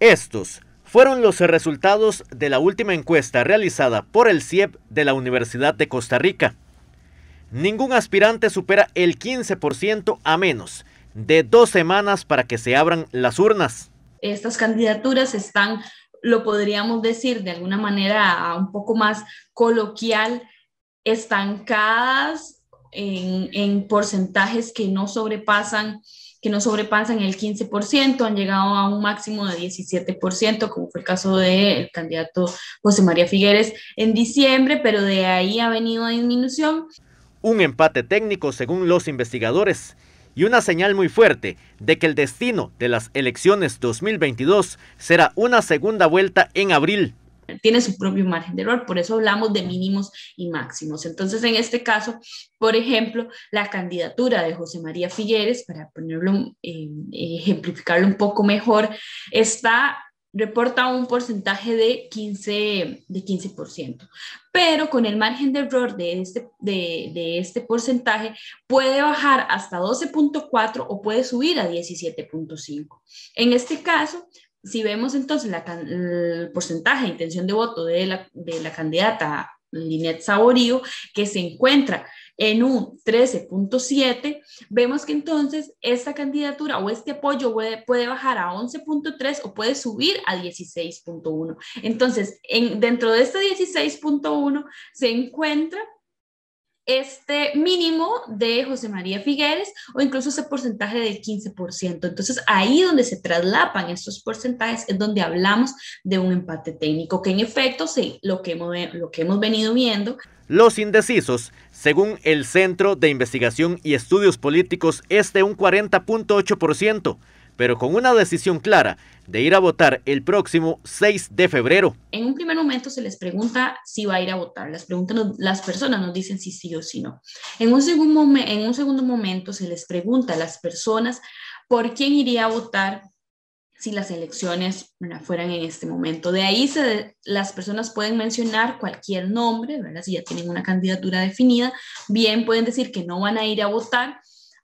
Estos fueron los resultados de la última encuesta realizada por el CIEP de la Universidad de Costa Rica. Ningún aspirante supera el 15% a menos de dos semanas para que se abran las urnas. Estas candidaturas están, lo podríamos decir de alguna manera un poco más coloquial, estancadas en, en porcentajes que no sobrepasan que no sobrepasan el 15%, han llegado a un máximo de 17%, como fue el caso del candidato José María Figueres en diciembre, pero de ahí ha venido a disminución. Un empate técnico, según los investigadores, y una señal muy fuerte de que el destino de las elecciones 2022 será una segunda vuelta en abril tiene su propio margen de error, por eso hablamos de mínimos y máximos. Entonces, en este caso, por ejemplo, la candidatura de José María Figueres, para ponerlo, eh, ejemplificarlo un poco mejor, está reporta un porcentaje de 15%, de Pero con el margen de error de este, de este porcentaje puede bajar hasta 12.4 o puede subir a 17.5. En este caso, si vemos entonces la, el porcentaje de intención de voto de la, candidata Linet Saborío, que se encuentra en un 13.7, vemos que entonces esta candidatura o este apoyo puede, bajar a 11.3 o puede subir a 16.1. Entonces, en, dentro de este 16.1 se encuentra este mínimo de José María Figueres o incluso ese porcentaje del 15%. Entonces ahí donde se traslapan estos porcentajes es donde hablamos de un empate técnico, que en efecto sí, lo que hemos, lo que hemos venido viendo. Los indecisos, según el Centro de Investigación y Estudios Políticos, es de un 40.8%, pero con una decisión clara de ir a votar el próximo 6 de febrero. En un primer momento se les pregunta si va a ir a votar, las, preguntan, las personas nos dicen si sí o si no. En un, segundo, en un segundo momento se les pregunta a las personas por quién iría a votar si las elecciones fueran en este momento. De ahí las personas pueden mencionar cualquier nombre, si ya tienen una candidatura definida, bien pueden decir que no van a ir a votar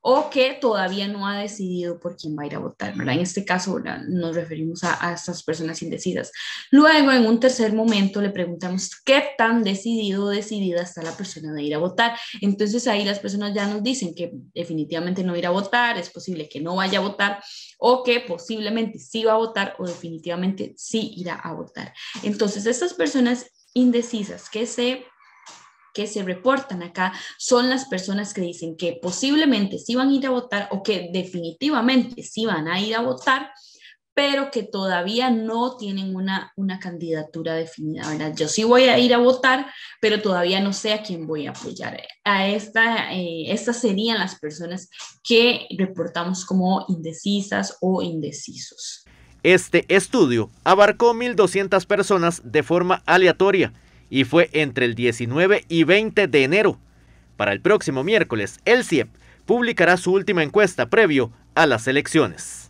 o que todavía no ha decidido por quién va a ir a votar, ¿verdad? En este caso nos referimos a, a estas personas indecidas. Luego, en un tercer momento, le preguntamos qué tan decidido o decidida está la persona de ir a votar. Entonces ahí las personas ya nos dicen que definitivamente no irá a votar, es posible que no vaya a votar o que posiblemente sí va a votar o definitivamente sí irá a votar. Entonces, estas personas indecisas que se que se reportan acá son las personas que dicen que posiblemente sí van a ir a votar o que definitivamente sí van a ir a votar, pero que todavía no tienen una, una candidatura definida, ¿verdad? Yo sí voy a ir a votar, pero todavía no sé a quién voy a apoyar. A esta, eh, estas serían las personas que reportamos como indecisas o indecisos. Este estudio abarcó 1.200 personas de forma aleatoria y fue entre el 19 y 20 de enero. Para el próximo miércoles, el CIEP publicará su última encuesta previo a las elecciones.